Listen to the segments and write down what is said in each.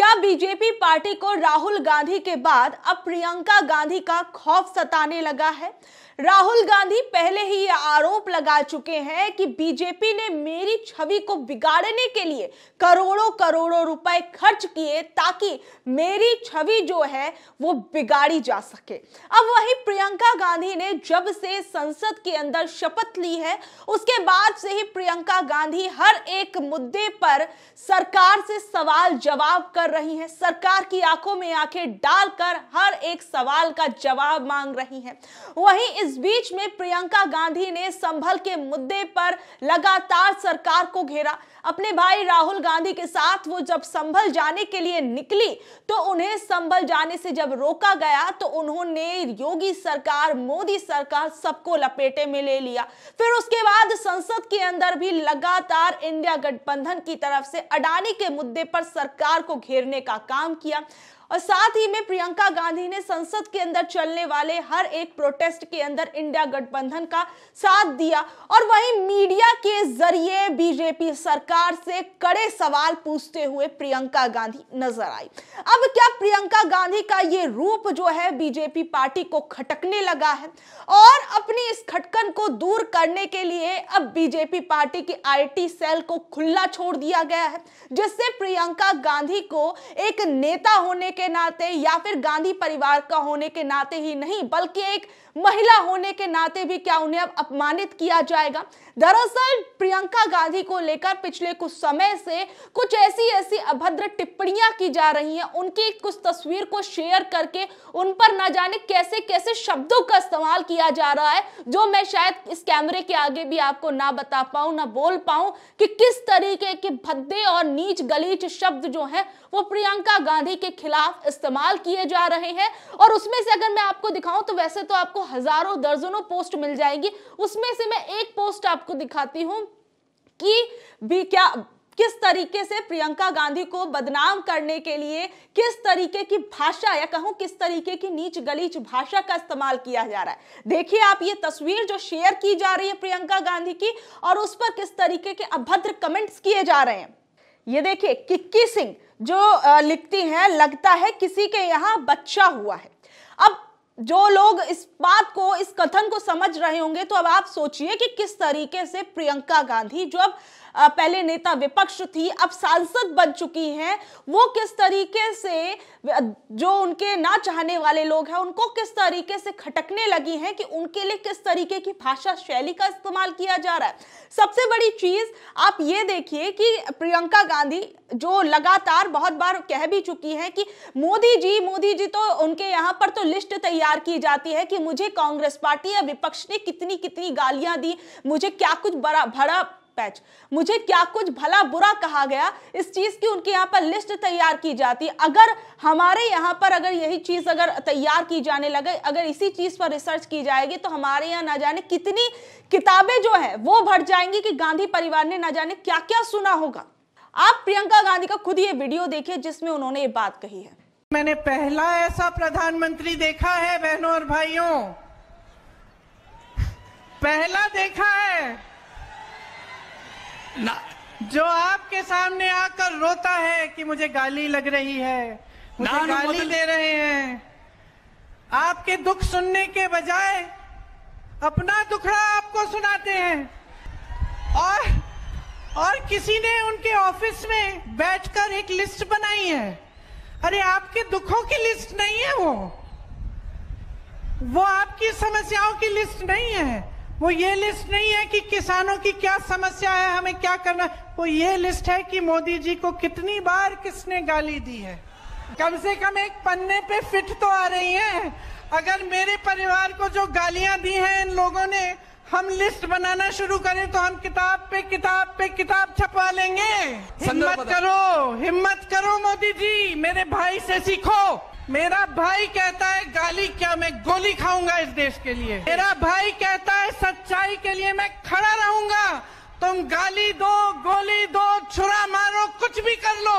क्या BJP party को राहुल गांधी के बाद अब प्रियंका गांधी का खौफ सताने लगा है राहुल गांधी पहले ही यह आरोप लगा चुके हैं कि बीजेपी ने मेरी छवि को बिगाड़ने के लिए करोड़ों करोड़ों रुपए खर्च किए ताकि मेरी छवि जो है वो बिगाड़ी जा सके अब वही प्रियंका गांधी ने जब से संसद के अंदर शपथ ली है उसके बाद से ही प्रियंका गांधी हर एक मुद्दे पर सरकार से सवाल जवाब कर रही हैं सरकार की आंखों में आंखें डालकर हर एक सवाल का जवाब मांग रही हैं वहीं इस बीच में प्रियंका गांधी ने संभल के मुद्दे पर लगातार सरकार को घेरा अपने भाई राहुल गांधी के साथ वो जब संभल जाने के लिए निकली तो उन्हें संभल जाने से जब रोका गया तो उन्होंने योगी सरकार मोदी सरकार सबको लपेटे में ले लिया फिर उसके बाद संसद के अंदर भी लगातार इंडिया गठबंधन की तरफ से अडानी के मुद्दे पर सरकार को घेरने का काम किया और साथ ही में प्रियंका गांधी ने संसद के अंदर चलने वाले हर एक प्रोटेस्ट के अंदर इंडिया गठबंधन का साथ दिया और वहीं मीडिया के जरिए बीजेपी सरकार से कड़े सवाल पूछते हुए प्रियंका गांधी नजर आई अब क्या प्रियंका गांधी का ये रूप जो है बीजेपी पार्टी को खटकने लगा है और अपनी इस खटकन को दूर करने के लिए अब बीजेपी पार्टी की आई सेल को खुला छोड़ दिया गया है जिससे प्रियंका गांधी को एक नेता होने के के नाते या फिर गांधी परिवार का होने के नाते ही नहीं बल्कि एक महिला होने के नाते भी क्या उन्हें अब अपमानित किया जाएगा दरअसल प्रियंका गांधी को लेकर पिछले कुछ समय से कुछ ऐसी ऐसी अभद्र टिप्पणियां की जा रही हैं उनकी कुछ तस्वीर को शेयर करके उन पर ना जाने कैसे कैसे शब्दों का इस्तेमाल किया जा रहा है जो मैं शायद इस कैमरे के आगे भी आपको ना बता पाऊं ना बोल पाऊं कि किस तरीके के भद्दे और नीच गलीच शब्द जो है वो प्रियंका गांधी के खिलाफ इस्तेमाल किए जा रहे हैं और उसमें से अगर मैं आपको दिखाऊं तो वैसे तो आपको आपको तो हजारों दर्जनों पोस्ट मिल जाएगी उसमें से मैं एक पोस्ट आपको दिखाती हूँ कि भी क्या किस तरीके से प्रियंका गांधी को बदनाम करने के लिए किस तरीके की भाषा या कहूं किस तरीके की नीच गलीच भाषा का इस्तेमाल किया जा रहा है देखिए आप ये तस्वीर जो शेयर की जा रही है प्रियंका गांधी की और उस पर किस तरीके के अभद्र कमेंट्स किए जा रहे हैं ये देखिए किक्की सिंह जो लिखती हैं लगता है किसी के यहां बच्चा हुआ है अब जो लोग इस बात को इस कथन को समझ रहे होंगे तो अब आप सोचिए कि किस तरीके से प्रियंका गांधी जो अब पहले नेता विपक्ष थी अब सांसद बन चुकी हैं वो किस तरीके से जो उनके ना चाहने वाले लोग हैं उनको किस तरीके से खटकने लगी हैं कि उनके लिए किस तरीके की भाषा शैली का इस्तेमाल किया जा रहा है सबसे बड़ी चीज आप ये देखिए कि प्रियंका गांधी जो लगातार बहुत बार कह भी चुकी है कि मोदी जी मोदी जी तो उनके यहाँ पर तो लिस्ट तैयार की जाती है कि मुझे कांग्रेस पार्टी या विपक्ष ने कितनी कितनी गालियां दी मुझे क्या कुछ बड़ा भरा डिस्पैच मुझे क्या कुछ भला बुरा कहा गया इस चीज की उनके यहाँ पर लिस्ट तैयार की जाती अगर हमारे यहाँ पर अगर यही चीज अगर तैयार की जाने लगे अगर इसी चीज पर रिसर्च की जाएगी तो हमारे यहाँ ना जाने कितनी किताबें जो है वो भर जाएंगी कि गांधी परिवार ने ना जाने क्या क्या सुना होगा आप प्रियंका गांधी का खुद ये वीडियो देखिए जिसमें उन्होंने ये बात कही है मैंने पहला ऐसा प्रधानमंत्री देखा है बहनों और भाइयों पहला देखा ना जो आपके सामने आकर रोता है कि मुझे गाली लग रही है मुझे गाली मतलब- दे रहे हैं आपके दुख सुनने के बजाय अपना दुखड़ा आपको सुनाते हैं और और किसी ने उनके ऑफिस में बैठकर एक लिस्ट बनाई है अरे आपके दुखों की लिस्ट नहीं है वो वो आपकी समस्याओं की लिस्ट नहीं है वो ये लिस्ट नहीं है कि किसानों की क्या समस्या है हमें क्या करना वो ये लिस्ट है कि मोदी जी को कितनी बार किसने गाली दी है कम से कम एक पन्ने पे फिट तो आ रही है अगर मेरे परिवार को जो गालियां दी हैं इन लोगों ने हम लिस्ट बनाना शुरू करें तो हम किताब पे किताब पे किताब छपा लेंगे हिम्मत करो हिम्मत करो मोदी जी मेरे भाई से सीखो मेरा भाई कहता है गाली क्या मैं गोली खाऊंगा इस देश के लिए मेरा भाई कहता है सच्चाई के लिए मैं खड़ा रहूंगा तुम गाली दो गोली दो छुरा मारो कुछ भी कर लो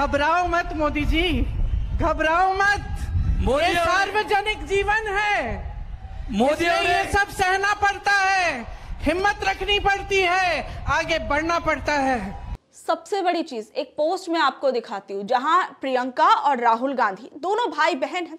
घबराओ मत मोदी जी घबराओ मत ये सार्वजनिक जीवन है मोदी ये सब सहना पड़ता है हिम्मत रखनी पड़ती है आगे बढ़ना पड़ता है सबसे बड़ी चीज एक पोस्ट में आपको दिखाती हूँ जहां प्रियंका और राहुल गांधी दोनों भाई बहन हैं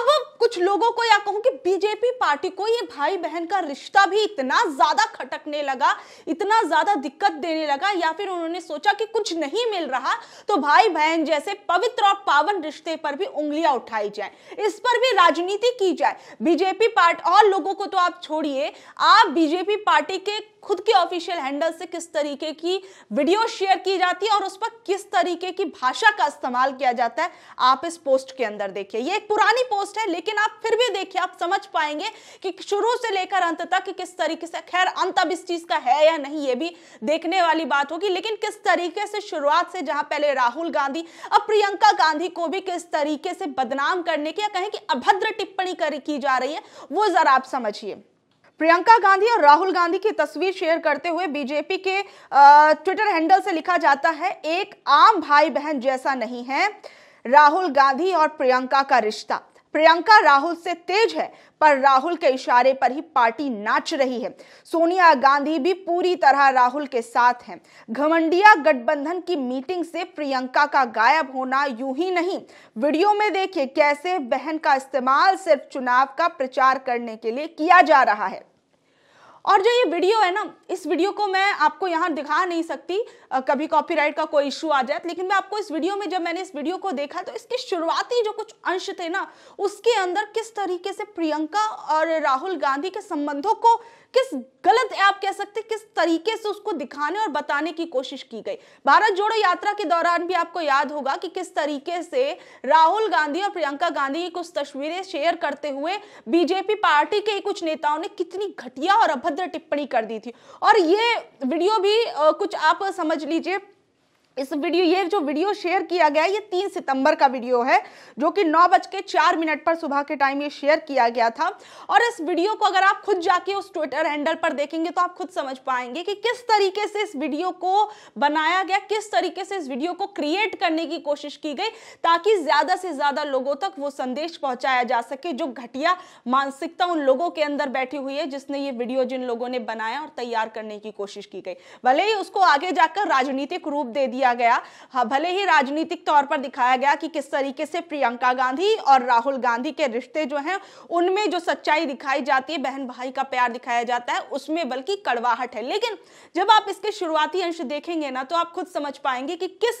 अब कुछ लोगों को या कहूं कि बीजेपी पार्टी को ये भाई बहन का रिश्ता भी इतना ज्यादा खटकने लगा इतना ज्यादा दिक्कत देने लगा या फिर उन्होंने सोचा कि कुछ नहीं मिल रहा तो भाई बहन जैसे पवित्र और पावन रिश्ते पर भी उंगलियां उठाई जाए इस पर भी राजनीति की जाए बीजेपी पार्टी और लोगों को तो आप छोड़िए आप बीजेपी पार्टी के खुद के ऑफिशियल हैंडल से किस तरीके की वीडियो शेयर की जाती है और उस पर किस तरीके की भाषा का इस्तेमाल किया जाता है आप इस पोस्ट के अंदर देखिए ये एक पुरानी पोस्ट है लेकिन लेकिन आप फिर भी देखिए आप समझ पाएंगे कि शुरू से लेकर अंत तक किस तरीके से खैर अंत अब इस चीज का है या नहीं ये भी देखने वाली बात होगी लेकिन किस तरीके से शुरुआत से जहां पहले राहुल गांधी अब प्रियंका गांधी को भी किस तरीके से बदनाम करने की या कहें कि अभद्र टिप्पणी की जा रही है वो जरा आप समझिए प्रियंका गांधी और राहुल गांधी की तस्वीर शेयर करते हुए बीजेपी के ट्विटर हैंडल से लिखा जाता है एक आम भाई बहन जैसा नहीं है राहुल गांधी और प्रियंका का रिश्ता प्रियंका राहुल से तेज है पर राहुल के इशारे पर ही पार्टी नाच रही है सोनिया गांधी भी पूरी तरह राहुल के साथ हैं घमंडिया गठबंधन की मीटिंग से प्रियंका का गायब होना यूं ही नहीं वीडियो में देखिए कैसे बहन का इस्तेमाल सिर्फ चुनाव का प्रचार करने के लिए किया जा रहा है और जो ये वीडियो है ना इस वीडियो को मैं आपको यहाँ दिखा नहीं सकती कभी कॉपीराइट का कोई इशू आ जाए लेकिन मैं आपको इस वीडियो में जब मैंने इस वीडियो को देखा तो इसके शुरुआती जो कुछ अंश थे ना उसके अंदर किस तरीके से प्रियंका और राहुल गांधी के संबंधों को किस गलत आप कह सकते किस तरीके से उसको दिखाने और बताने की कोशिश की गई भारत जोड़ो यात्रा के दौरान भी आपको याद होगा कि किस तरीके से राहुल गांधी और प्रियंका गांधी की कुछ तस्वीरें शेयर करते हुए बीजेपी पार्टी के कुछ नेताओं ने कितनी घटिया और अभद्र टिप्पणी कर दी थी और ये वीडियो भी कुछ आप समझ लीजिए इस वीडियो ये जो वीडियो शेयर किया गया ये तीन सितंबर का वीडियो है जो कि नौ बज के चार मिनट पर सुबह के टाइम ये शेयर किया गया था और इस वीडियो को अगर आप खुद जाके उस ट्विटर हैंडल पर देखेंगे तो आप खुद समझ पाएंगे कि किस तरीके से इस वीडियो को बनाया गया किस तरीके से इस वीडियो को क्रिएट करने की कोशिश की गई ताकि ज़्यादा से ज़्यादा लोगों तक वो संदेश पहुंचाया जा सके जो घटिया मानसिकता उन लोगों के अंदर बैठी हुई है जिसने ये वीडियो जिन लोगों ने बनाया और तैयार करने की कोशिश की गई भले ही उसको आगे जाकर राजनीतिक रूप दे दिया किया गया हाँ, भले ही राजनीतिक तौर पर दिखाया गया कि किस तरीके से प्रियंका गांधी और राहुल गांधी के रिश्ते जो हैं उनमें जो सच्चाई दिखाई जाती है बहन भाई का प्यार दिखाया जाता है उसमें बल्कि कड़वाहट है लेकिन जब आप इसके शुरुआती अंश देखेंगे ना तो आप खुद समझ पाएंगे कि किस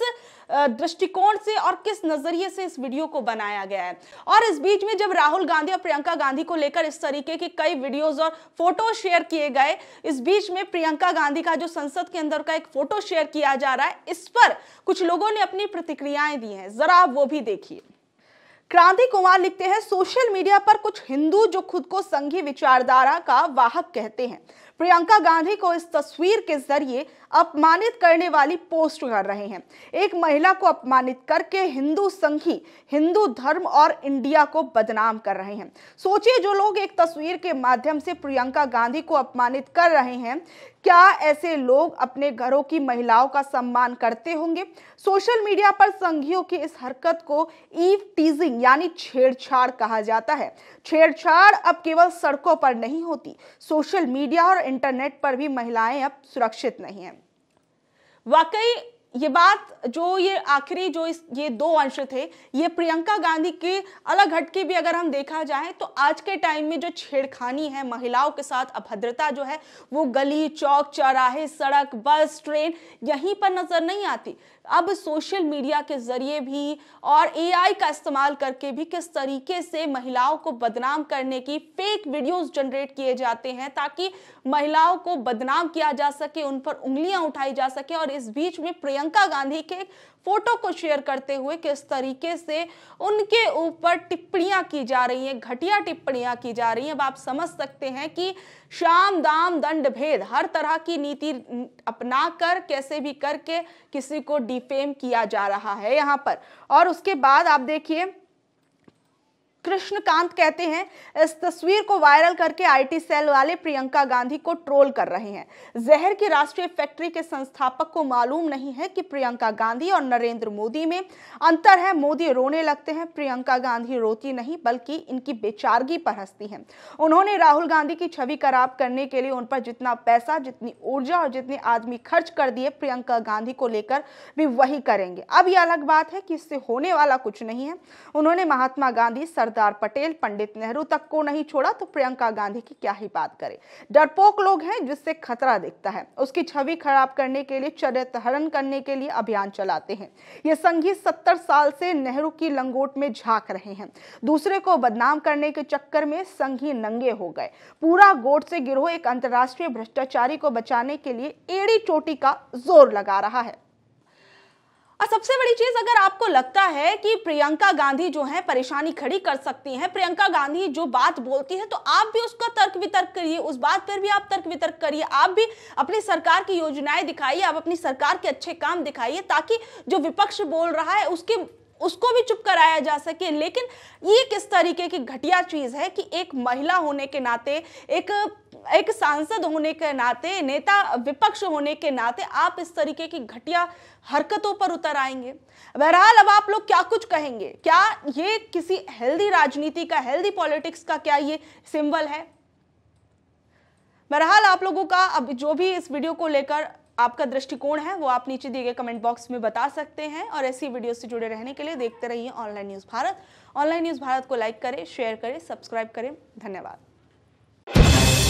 दृष्टिकोण से और किस नजरिए से इस वीडियो को बनाया गया है और इस बीच में जब राहुल गांधी और प्रियंका गांधी को लेकर इस तरीके के कई वीडियोज और फोटो शेयर किए गए इस बीच में प्रियंका गांधी का जो संसद के अंदर का एक फोटो शेयर किया जा रहा है इस पर कुछ लोगों ने अपनी प्रतिक्रियाएं दी हैं जरा वो भी देखिए क्रांति कुमार लिखते हैं सोशल मीडिया पर कुछ हिंदू जो खुद को संघी विचारधारा का वाहक कहते हैं प्रियंका गांधी को इस तस्वीर के जरिए अपमानित करने वाली पोस्ट कर रहे हैं एक महिला को अपमानित करके हिंदू संघी हिंदू धर्म और इंडिया को बदनाम कर रहे हैं सोचिए जो लोग एक तस्वीर के माध्यम से प्रियंका गांधी को अपमानित कर रहे हैं क्या ऐसे लोग अपने घरों की महिलाओं का सम्मान करते होंगे सोशल मीडिया पर संघियों की इस हरकत को ईव टीजिंग यानी छेड़छाड़ कहा जाता है छेड़छाड़ अब केवल सड़कों पर नहीं होती सोशल मीडिया और इंटरनेट पर भी महिलाएं अब सुरक्षित नहीं है वाकई ये बात जो ये आखिरी जो इस ये दो अंश थे ये प्रियंका गांधी के अलग हटके भी अगर हम देखा जाए तो आज के टाइम में जो छेड़खानी है महिलाओं के साथ अभद्रता जो है वो गली चौक चौराहे सड़क बस ट्रेन यहीं पर नजर नहीं आती अब सोशल मीडिया के जरिए भी और एआई का इस्तेमाल करके भी किस तरीके से महिलाओं को बदनाम करने की फेक वीडियोस जनरेट किए जाते हैं ताकि महिलाओं को बदनाम किया जा सके उन पर उंगलियां उठाई जा सके और इस बीच में प्रियंका गांधी के फोटो को शेयर करते हुए किस तरीके से उनके ऊपर टिप्पणियां की जा रही हैं घटिया टिप्पणियां की जा रही हैं अब आप समझ सकते हैं कि शाम दाम दंड भेद हर तरह की नीति अपना कर कैसे भी करके किसी को डिफेम किया जा रहा है यहाँ पर और उसके बाद आप देखिए कृष्णकांत कहते हैं इस तस्वीर को वायरल करके आईटी सेल वाले प्रियंका गांधी को ट्रोल कर रहे हैं जहर की राष्ट्रीय फैक्ट्री के संस्थापक को मालूम नहीं है कि प्रियंका गांधी और नरेंद्र मोदी में अंतर है मोदी रोने लगते हैं प्रियंका गांधी रोती नहीं बल्कि इनकी बेचारगी पर हंसती है उन्होंने राहुल गांधी की छवि खराब करने के लिए उन पर जितना पैसा जितनी ऊर्जा और जितने आदमी खर्च कर दिए प्रियंका गांधी को लेकर भी वही करेंगे अब यह अलग बात है कि इससे होने वाला कुछ नहीं है उन्होंने महात्मा गांधी सरदार सरदार पटेल पंडित नेहरू तक को नहीं छोड़ा तो प्रियंका गांधी की क्या ही बात करें डरपोक लोग हैं जिससे खतरा दिखता है उसकी छवि खराब करने के लिए चरित्र करने के लिए अभियान चलाते हैं ये संघी सत्तर साल से नेहरू की लंगोट में झांक रहे हैं दूसरे को बदनाम करने के चक्कर में संघी नंगे हो गए पूरा गोट से गिरोह एक अंतर्राष्ट्रीय भ्रष्टाचारी को बचाने के लिए एड़ी चोटी का जोर लगा रहा है और सबसे बड़ी चीज अगर आपको लगता है कि प्रियंका गांधी जो है परेशानी खड़ी कर सकती हैं प्रियंका गांधी जो बात बोलती है तो आप भी उसका तर्क वितर्क करिए उस बात पर भी आप तर्क वितर्क करिए आप भी अपनी सरकार की योजनाएं दिखाइए आप अपनी सरकार के अच्छे काम दिखाइए ताकि जो विपक्ष बोल रहा है उसके उसको भी चुप कराया जा सके लेकिन ये किस तरीके की घटिया चीज़ है कि एक महिला होने के नाते एक एक सांसद होने के नाते नेता विपक्ष होने के नाते आप इस तरीके की घटिया हरकतों पर उतर आएंगे बहरहाल अब आप लोग क्या कुछ कहेंगे क्या ये किसी हेल्दी राजनीति का हेल्दी पॉलिटिक्स का क्या ये सिंबल है बहरहाल आप लोगों का अब जो भी इस वीडियो को लेकर आपका दृष्टिकोण है वो आप नीचे दिए गए कमेंट बॉक्स में बता सकते हैं और ऐसी वीडियो से जुड़े रहने के लिए देखते रहिए online news Bharat online news Bharat को लाइक करें शेयर करें सब्सक्राइब करें धन्यवाद